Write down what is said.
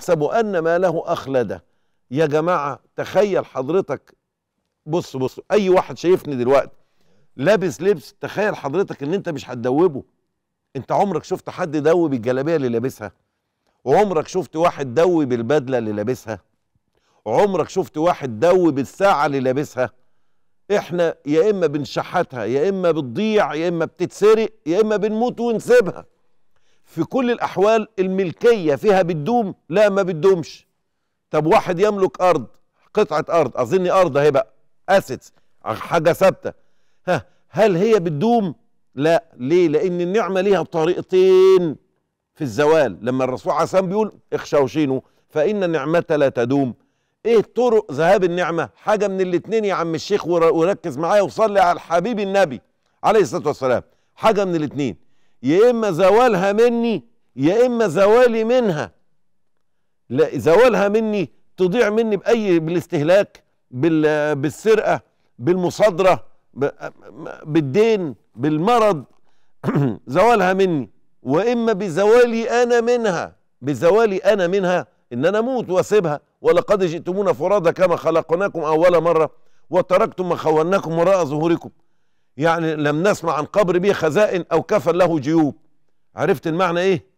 يحسب أن ما له أخلده يا جماعة تخيل حضرتك بص بص أي واحد شايفني دلوقتي لابس لبس تخيل حضرتك ان انت مش هتدوبه انت عمرك شفت حد دوب الجلابيه اللي لابسها وعمرك شفت واحد دوب البدله اللي لابسها عمرك شفت واحد دوب الساعه اللي لابسها احنا يا اما بنشحتها يا اما بتضيع يا اما بتتسرق يا اما بنموت ونسيبها في كل الأحوال الملكية فيها بتدوم لا ما بتدومش طب واحد يملك أرض قطعة أرض أظن أرض أهي بقى أسيتس حاجة ثابتة ها هل هي بتدوم لا ليه لأن النعمة ليها طريقتين في الزوال لما الرسول عليه الصلاه بيقول اخشوشينه فإن النعمة لا تدوم ايه طرق ذهاب النعمة حاجة من الاثنين يا عم الشيخ وركز معايا وصلي على الحبيب النبي عليه الصلاة والسلام حاجة من الاثنين يا إما زوالها مني يا إما زوالي منها لا زوالها مني تضيع مني بأي بالاستهلاك بالسرقة بالمصادرة بالدين بالمرض زوالها مني وإما بزوالي أنا منها بزوالي أنا منها إن أنا أموت وأسيبها ولقد جئتمونا فرادى كما خلقناكم أول مرة وتركتم ما خولناكم وراء ظهوركم يعني لم نسمع عن قبر به خزائن أو كفن له جيوب عرفت المعنى إيه